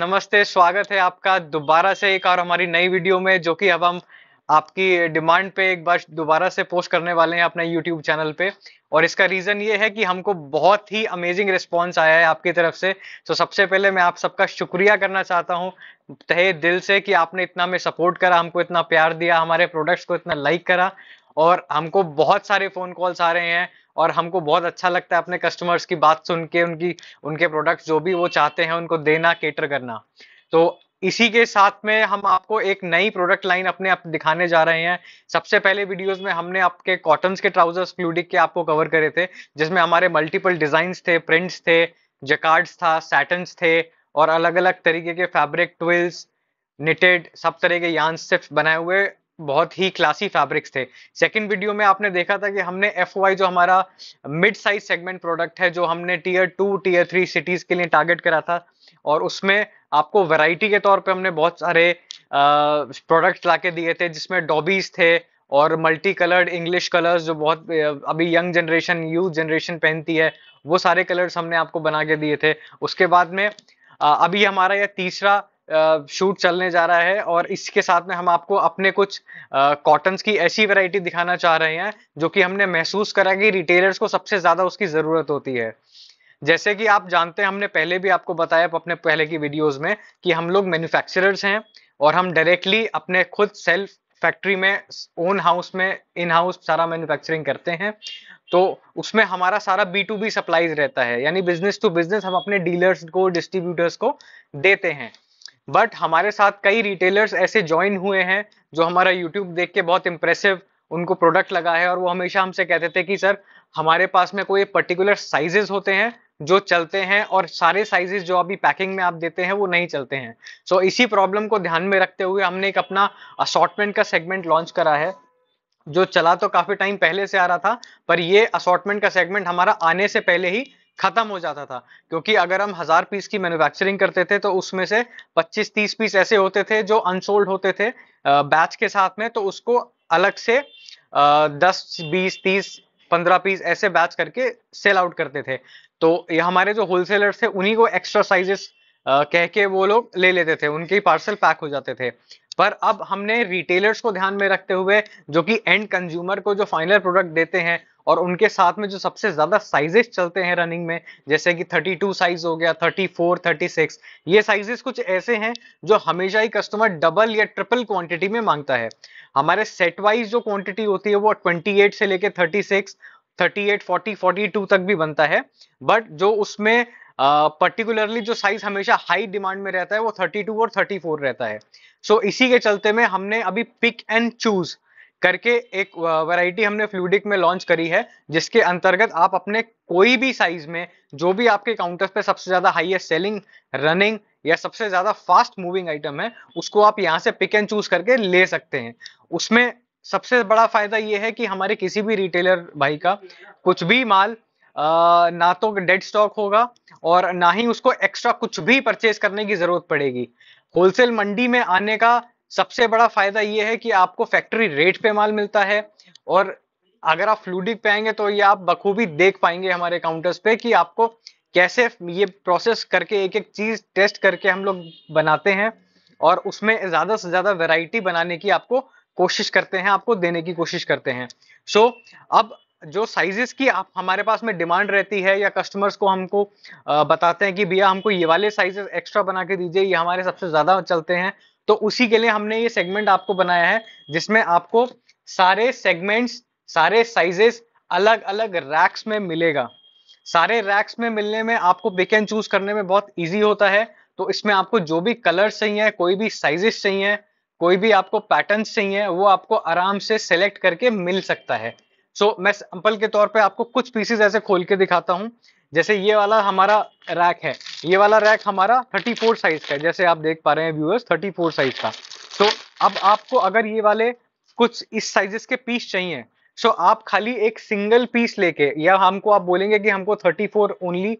नमस्ते स्वागत है आपका दोबारा से एक और हमारी नई वीडियो में जो कि अब हम आपकी डिमांड पे एक बार दोबारा से पोस्ट करने वाले हैं अपने यूट्यूब चैनल पे और इसका रीज़न ये है कि हमको बहुत ही अमेजिंग रिस्पॉन्स आया है आपकी तरफ से तो सबसे पहले मैं आप सबका शुक्रिया करना चाहता हूँ तहे दिल से कि आपने इतना में सपोर्ट करा हमको इतना प्यार दिया हमारे प्रोडक्ट्स को इतना लाइक करा और हमको बहुत सारे फ़ोन कॉल्स आ रहे हैं और हमको बहुत अच्छा लगता है अपने कस्टमर्स की बात सुन के उनकी उनके प्रोडक्ट्स जो भी वो चाहते हैं उनको देना केटर करना तो इसी के साथ में हम आपको एक नई प्रोडक्ट लाइन अपने आप दिखाने जा रहे हैं सबसे पहले वीडियोस में हमने आपके कॉटन्स के ट्राउजर्स फ्लूडिक के आपको कवर करे थे जिसमें हमारे मल्टीपल डिजाइन थे प्रिंट्स थे जकार्ड्स था सैटन्स थे और अलग अलग तरीके के फैब्रिक ट्विल्स निटेड सब तरह के यान से बनाए हुए बहुत ही क्लासी फैब्रिक्स थे सेकंड वीडियो में आपने देखा था कि हमने एफ जो हमारा मिड साइज सेगमेंट प्रोडक्ट है जो हमने tier two tier three cities के लिए टारगेट करा था और उसमें आपको वैरायटी के तौर पे हमने बहुत सारे प्रोडक्ट्स ला दिए थे जिसमें डॉबीज थे और मल्टी कलर्ड इंग्लिश कलर्स जो बहुत अभी यंग जनरेशन यूथ जनरेशन पहनती है वो सारे कलर्स हमने आपको बना के दिए थे उसके बाद में अभी हमारा यह तीसरा शूट चलने जा रहा है और इसके साथ में हम आपको अपने कुछ कॉटन्स की ऐसी वैरायटी दिखाना चाह रहे हैं जो कि हमने महसूस करा कि रिटेलर्स को सबसे ज़्यादा उसकी ज़रूरत होती है जैसे कि आप जानते हैं हमने पहले भी आपको बताया अपने पहले की वीडियोस में कि हम लोग मैन्युफैक्चरर्स हैं और हम डायरेक्टली अपने खुद सेल्फ फैक्ट्री में ओन हाउस में इन हाउस सारा मैन्युफैक्चरिंग करते हैं तो उसमें हमारा सारा बी टू बी सप्लाईज रहता है यानी बिजनेस टू बिजनेस हम अपने डीलर्स को डिस्ट्रीब्यूटर्स को देते हैं बट हमारे साथ कई रिटेलर्स ऐसे ज्वाइन हुए हैं जो हमारा यूट्यूब देख के बहुत इंप्रेसिव उनको प्रोडक्ट लगा है और वो हमेशा हमसे कहते थे कि सर हमारे पास में कोई पर्टिकुलर साइजेस होते हैं जो चलते हैं और सारे साइजेस जो अभी पैकिंग में आप देते हैं वो नहीं चलते हैं सो so, इसी प्रॉब्लम को ध्यान में रखते हुए हमने एक अपना असॉटमेंट का सेगमेंट लॉन्च करा है जो चला तो काफी टाइम पहले से आ रहा था पर ये असॉटमेंट का सेगमेंट हमारा आने से पहले ही खत्म हो जाता था क्योंकि अगर हम हजार पीस की मैन्युफैक्चरिंग करते थे तो उसमें से 25-30 पीस ऐसे होते थे जो अनसोल्ड होते थे बैच के साथ में तो उसको अलग से दस बीस तीस पंद्रह पीस ऐसे बैच करके सेल आउट करते थे तो ये हमारे जो होलसेलर्स थे उन्हीं को एक्स्ट्रा साइजेस कह के वो लोग ले लेते थे उनके पार्सल पैक हो जाते थे पर अब हमने रिटेलर्स को ध्यान में रखते हुए जो कि एंड कंज्यूमर को जो फाइनल प्रोडक्ट देते हैं और उनके साथ में जो सबसे ज्यादा साइजेस चलते हैं रनिंग में जैसे कि 32 साइज हो गया 34, 36 ये साइजेस कुछ ऐसे हैं जो हमेशा ही कस्टमर डबल या ट्रिपल क्वांटिटी में मांगता है हमारे सेट वाइज जो क्वांटिटी होती है वो 28 से लेके 36, 38, 40, 42 तक भी बनता है बट जो उसमें पर्टिकुलरली uh, जो साइज हमेशा हाई डिमांड में रहता है वो 32 और 34 रहता है सो so, इसी के चलते में हमने अभी पिक एंड चूज करके एक वैरायटी हमने फ्लूडिक में लॉन्च करी है जिसके अंतर्गत आप अपने कोई भी साइज में जो भी आपके काउंटर्स पे सबसे ज्यादा हाईएस्ट सेलिंग रनिंग या सबसे ज्यादा फास्ट मूविंग आइटम है उसको आप यहाँ से पिक एंड चूज करके ले सकते हैं उसमें सबसे बड़ा फायदा यह है कि हमारे किसी भी रिटेलर भाई का कुछ भी माल आ, ना तो डेड स्टॉक होगा और ना ही उसको एक्स्ट्रा कुछ भी परचेज करने की जरूरत पड़ेगी होलसेल मंडी में आने का सबसे बड़ा फायदा ये है कि आपको फैक्ट्री रेट पे माल मिलता है और अगर आप फ्लूडिक पे आएंगे तो ये आप बखूबी देख पाएंगे हमारे काउंटर्स पे कि आपको कैसे ये प्रोसेस करके एक एक चीज टेस्ट करके हम लोग बनाते हैं और उसमें ज्यादा से ज्यादा वेराइटी बनाने की आपको कोशिश करते हैं आपको देने की कोशिश करते हैं सो so, अब जो साइजेस की आप हमारे पास में डिमांड रहती है या कस्टमर्स को हमको बताते हैं कि भैया हमको ये वाले साइजेस एक्स्ट्रा बना के दीजिए ये हमारे सबसे ज़्यादा चलते हैं तो उसी के लिए हमने ये सेगमेंट आपको बनाया है जिसमें आपको सारे सेगमेंट्स सारे साइजेस अलग अलग रैक्स में मिलेगा सारे रैक्स में मिलने में आपको पिक एंड चूज करने में बहुत इजी होता है तो इसमें आपको जो भी कलर चाहिए कोई भी साइजेस चाहिए कोई भी आपको पैटर्न चाहिए वो आपको आराम से सेलेक्ट करके मिल सकता है सो so, मैं सैंपल के तौर पे आपको कुछ पीसेस ऐसे खोल के दिखाता हूँ जैसे ये वाला हमारा रैक है ये वाला रैक हमारा 34 साइज का है जैसे आप देख पा रहे हैं व्यूअर्स 34 साइज का तो अब आपको अगर ये वाले कुछ इस साइजेस के पीस चाहिए सो आप खाली एक सिंगल पीस लेके या हमको आप बोलेंगे कि हमको 34 ओनली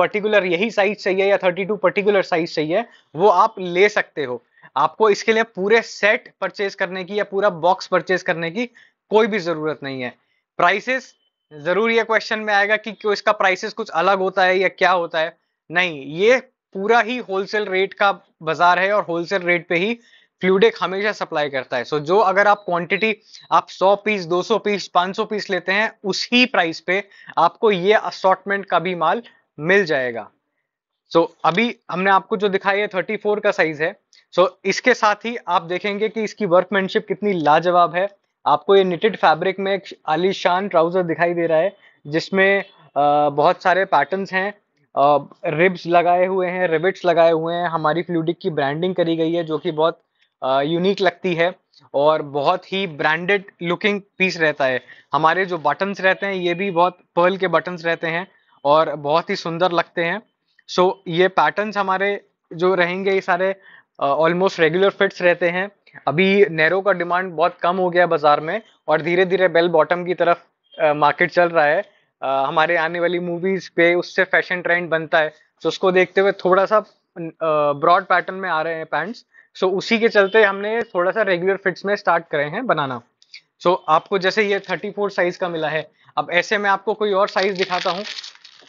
पर्टिकुलर यही साइज चाहिए या 32 पर्टिकुलर साइज चाहिए वो आप ले सकते हो आपको इसके लिए पूरे सेट परचेज करने की या पूरा बॉक्स परचेज करने की कोई भी जरूरत नहीं है प्राइसेस जरूर ये क्वेश्चन में आएगा कि क्यों इसका प्राइसेस कुछ अलग होता है या क्या होता है नहीं ये पूरा ही होलसेल रेट का बाजार है और होलसेल रेट पे ही फ्लूडेक हमेशा सप्लाई करता है सो जो अगर आप क्वांटिटी आप 100 पीस 200 पीस 500 पीस लेते हैं उसी प्राइस पे आपको ये असॉटमेंट का भी माल मिल जाएगा सो अभी हमने आपको जो दिखाई है थर्टी का साइज है सो इसके साथ ही आप देखेंगे कि इसकी वर्कमैनशिप कितनी लाजवाब है आपको ये निटेड फैब्रिक में एक आलीशान ट्राउजर दिखाई दे रहा है जिसमें बहुत सारे पैटर्न्स हैं रिब्स लगाए हुए हैं रिबिट्स लगाए हुए हैं हमारी फ्लूडिक की ब्रांडिंग करी गई है जो कि बहुत यूनिक लगती है और बहुत ही ब्रांडेड लुकिंग पीस रहता है हमारे जो बटन्स रहते हैं ये भी बहुत पर्ल के बटन्स रहते हैं और बहुत ही सुंदर लगते हैं सो so, ये पैटर्न्स हमारे जो रहेंगे ये सारे ऑलमोस्ट रेगुलर फिट्स रहते हैं अभी नैरो का डिमांड बहुत कम हो गया है बाजार में और धीरे धीरे बेल बॉटम की तरफ मार्केट चल रहा है आ, हमारे आने वाली मूवीज पे उससे फैशन ट्रेंड बनता है तो उसको देखते हुए थोड़ा सा ब्रॉड पैटर्न में आ रहे हैं पैंट्स सो उसी के चलते हमने थोड़ा सा रेगुलर फिट्स में स्टार्ट करे हैं बनाना सो आपको जैसे ये थर्टी फोर साइज का मिला है अब ऐसे में आपको कोई और साइज दिखाता हूँ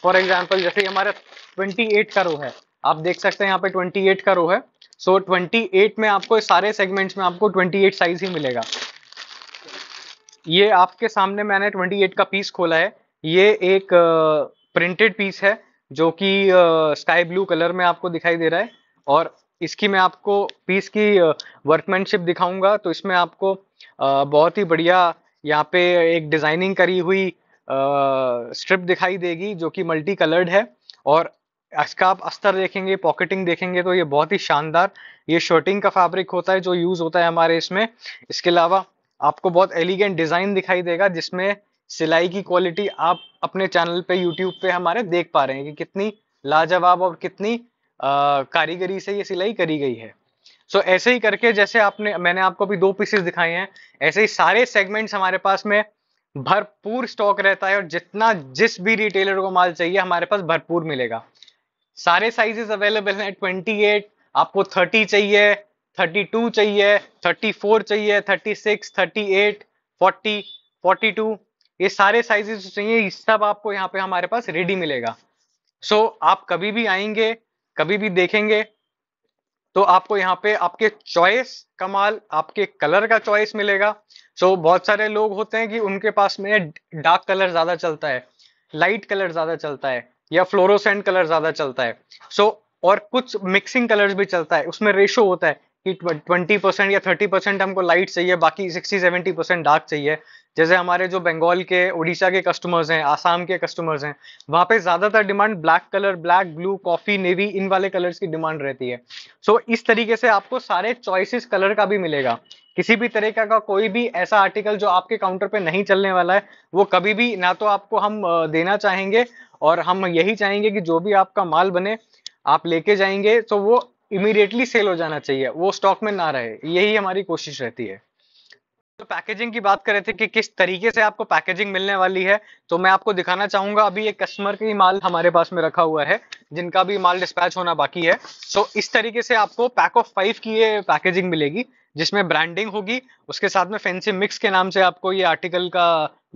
फॉर एग्जाम्पल जैसे हमारा ट्वेंटी एट का रो है आप देख सकते हैं यहाँ पे ट्वेंटी एट का रो है सो so, 28 में आपको सारे सेगमेंट्स में आपको 28 साइज ही मिलेगा ये आपके सामने मैंने 28 का पीस खोला है ये एक प्रिंटेड पीस है जो कि स्काई ब्लू कलर में आपको दिखाई दे रहा है और इसकी मैं आपको पीस की वर्कमैनशिप दिखाऊंगा तो इसमें आपको बहुत ही बढ़िया यहाँ पे एक डिजाइनिंग करी हुई स्ट्रिप दिखाई देगी जो कि मल्टी कलर्ड है और इसका आप अस्तर देखेंगे पॉकेटिंग देखेंगे तो ये बहुत ही शानदार ये शर्टिंग का फैब्रिक होता है जो यूज होता है हमारे इसमें इसके अलावा आपको बहुत एलिगेंट डिजाइन दिखाई देगा जिसमें सिलाई की क्वालिटी आप अपने चैनल पे यूट्यूब पे हमारे देख पा रहे हैं कि कितनी लाजवाब और कितनी आ, कारीगरी से ये सिलाई करी गई है सो so, ऐसे ही करके जैसे आपने मैंने आपको अभी दो पीसेस दिखाए हैं ऐसे ही सारे सेगमेंट्स हमारे पास में भरपूर स्टॉक रहता है और जितना जिस भी रिटेलर को माल चाहिए हमारे पास भरपूर मिलेगा सारे साइजेस अवेलेबल हैं 28 आपको 30 चाहिए 32 चाहिए 34 चाहिए 36 38 40 42 ये सारे साइजेस जो चाहिए सब आपको यहाँ पे हमारे पास रेडी मिलेगा सो so, आप कभी भी आएंगे कभी भी देखेंगे तो आपको यहाँ पे आपके चॉइस का माल आपके कलर का चॉइस मिलेगा सो so, बहुत सारे लोग होते हैं कि उनके पास में डार्क कलर ज्यादा चलता है लाइट कलर ज्यादा चलता है या फ्लोरोसेंट कलर ज्यादा चलता है सो so, और कुछ मिक्सिंग कलर्स भी चलता है उसमें रेशो होता है कि ट्वेंटी परसेंट या थर्टी परसेंट हमको लाइट चाहिए बाकी 60-70% परसेंट डार्क चाहिए जैसे हमारे जो बंगाल के उड़ीसा के कस्टमर्स हैं आसाम के कस्टमर्स हैं वहाँ पे ज़्यादातर demand black colour black blue coffee navy इन वाले कलर्स की डिमांड रहती है सो so, इस तरीके से आपको सारे चॉइसिस कलर का भी मिलेगा किसी भी तरीका का कोई भी ऐसा आर्टिकल जो आपके काउंटर पे नहीं चलने वाला है वो कभी भी ना तो आपको हम देना चाहेंगे और हम यही चाहेंगे कि जो भी आपका माल बने आप लेके जाएंगे तो वो इमीडिएटली सेल हो जाना चाहिए वो स्टॉक में ना रहे यही हमारी कोशिश रहती है तो पैकेजिंग की बात कर रहे थे कि किस तरीके से आपको पैकेजिंग मिलने वाली है तो मैं आपको दिखाना चाहूंगा अभी एक कस्टमर की माल हमारे पास में रखा हुआ है जिनका भी माल डिस्पैच होना बाकी है सो तो इस तरीके से आपको पैक ऑफ फाइव की ये पैकेजिंग मिलेगी जिसमें ब्रांडिंग होगी उसके साथ में फैंसी मिक्स के नाम से आपको ये आर्टिकल का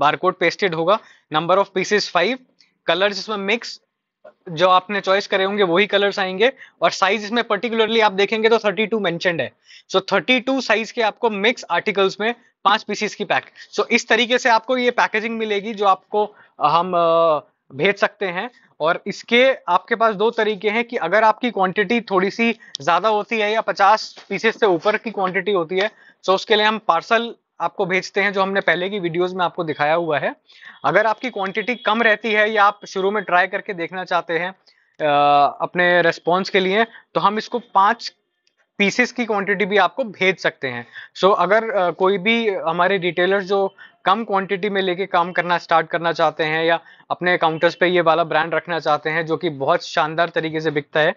बारकोड पेस्टेड होगा number of pieces five colours इसमें मिक्स जो आपने चॉइस करे होंगे वही कलर्स आएंगे और साइज इसमें पर्टिकुलरली आप देखेंगे तो 32 टू है सो so, 32 साइज के आपको मिक्स आर्टिकल्स में पांच पीसीस की पैक सो so, इस तरीके से आपको ये पैकेजिंग मिलेगी जो आपको हम भेज सकते हैं और इसके आपके पास दो तरीके हैं कि अगर आपकी क्वांटिटी थोड़ी सी ज्यादा होती है या 50 पीसेस से ऊपर की क्वांटिटी होती है तो उसके लिए हम पार्सल आपको भेजते हैं जो हमने पहले की वीडियोस में आपको दिखाया हुआ है अगर आपकी क्वांटिटी कम रहती है या आप शुरू में ट्राई करके देखना चाहते हैं अपने रेस्पॉन्स के लिए तो हम इसको पाँच पीसेस की क्वांटिटी भी आपको भेज सकते हैं सो so, अगर आ, कोई भी हमारे रिटेलर जो कम क्वांटिटी में लेके काम करना स्टार्ट करना चाहते हैं या अपने काउंटर्स पे ये वाला ब्रांड रखना चाहते हैं जो कि बहुत शानदार तरीके से बिकता है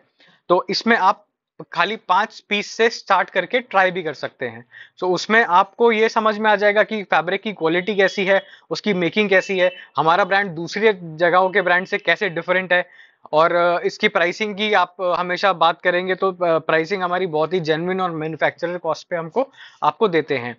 तो इसमें आप खाली पांच पीस से स्टार्ट करके ट्राई भी कर सकते हैं सो so, उसमें आपको ये समझ में आ जाएगा कि फैब्रिक की क्वालिटी कैसी है उसकी मेकिंग कैसी है हमारा ब्रांड दूसरे जगहों के ब्रांड से कैसे डिफरेंट है और इसकी प्राइसिंग की आप हमेशा बात करेंगे तो प्राइसिंग हमारी बहुत ही जेनविन और मैन्युफैक्चरर कॉस्ट पे हमको आपको देते हैं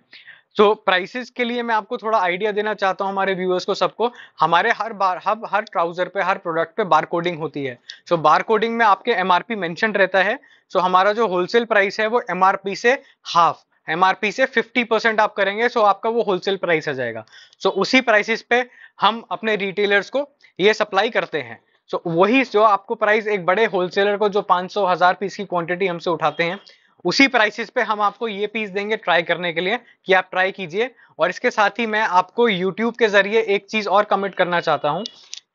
सो so, प्राइसेस के लिए मैं आपको थोड़ा आइडिया देना चाहता हूँ हमारे व्यूअर्स को सबको हमारे हर बार हर हर ट्राउजर पे हर प्रोडक्ट पे बार कोडिंग होती है सो so, बार कोडिंग में आपके एम आर रहता है सो so, हमारा जो होलसेल प्राइस है वो एम से हाफ एमआरपी से 50 परसेंट आप करेंगे सो आपका वो होलसेल प्राइस आ जाएगा सो उसी प्राइसेस पे हम अपने रिटेलर्स को ये सप्लाई करते हैं सो वही जो आपको प्राइस एक बड़े होलसेलर को जो 500 हजार पीस की क्वान्टिटी हमसे उठाते हैं उसी प्राइसेस पे हम आपको ये पीस देंगे ट्राई करने के लिए कि आप ट्राई कीजिए और इसके साथ ही मैं आपको यूट्यूब के जरिए एक चीज और कमिट करना चाहता हूँ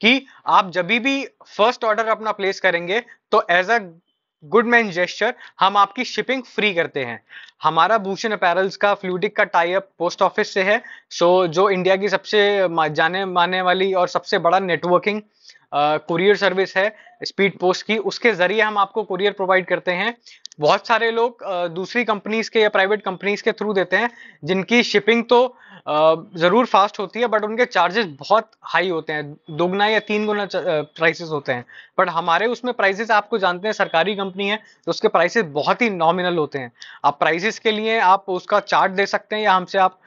कि आप जब भी फर्स्ट ऑर्डर अपना प्लेस करेंगे तो एज अ गुडमैन जेस्टर हम आपकी शिपिंग फ्री करते हैं हमारा भूषण अपैरल्स का फ्लूटिक का टाइप पोस्ट ऑफिस से है सो जो इंडिया की सबसे जाने माने वाली और सबसे बड़ा नेटवर्किंग कुरियर सर्विस है स्पीड पोस्ट की उसके जरिए हम आपको कुरियर प्रोवाइड करते हैं बहुत सारे लोग दूसरी कंपनीज के या प्राइवेट कंपनीज के थ्रू देते हैं जिनकी शिपिंग तो uh, ज़रूर फास्ट होती है बट उनके चार्जेस बहुत हाई होते हैं दोगुना या तीन गुना प्राइसेस होते हैं बट हमारे उसमें प्राइसेस आपको जानते हैं सरकारी कंपनी है तो उसके प्राइसेस बहुत ही नॉमिनल होते हैं आप प्राइसेस के लिए आप उसका चार्ट दे सकते हैं या हमसे आप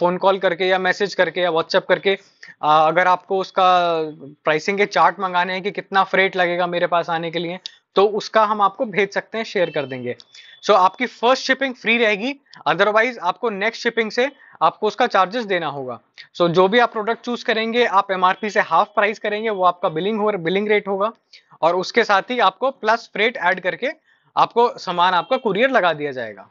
फ़ोन कॉल करके या मैसेज करके या व्हाट्सएप करके आ, अगर आपको उसका प्राइसिंग के चार्ट मंगाने हैं कि कितना फ्रेट लगेगा मेरे पास आने के लिए तो उसका हम आपको भेज सकते हैं शेयर कर देंगे सो so, आपकी फर्स्ट शिपिंग फ्री रहेगी अदरवाइज आपको नेक्स्ट शिपिंग से आपको उसका चार्जेस देना होगा सो so, जो भी आप प्रोडक्ट चूज करेंगे आप एमआरपी से हाफ प्राइस करेंगे वो आपका बिलिंग हो बिलिंग रेट होगा और उसके साथ ही आपको प्लस फ्रेट ऐड करके आपको सामान आपका कुरियर लगा दिया जाएगा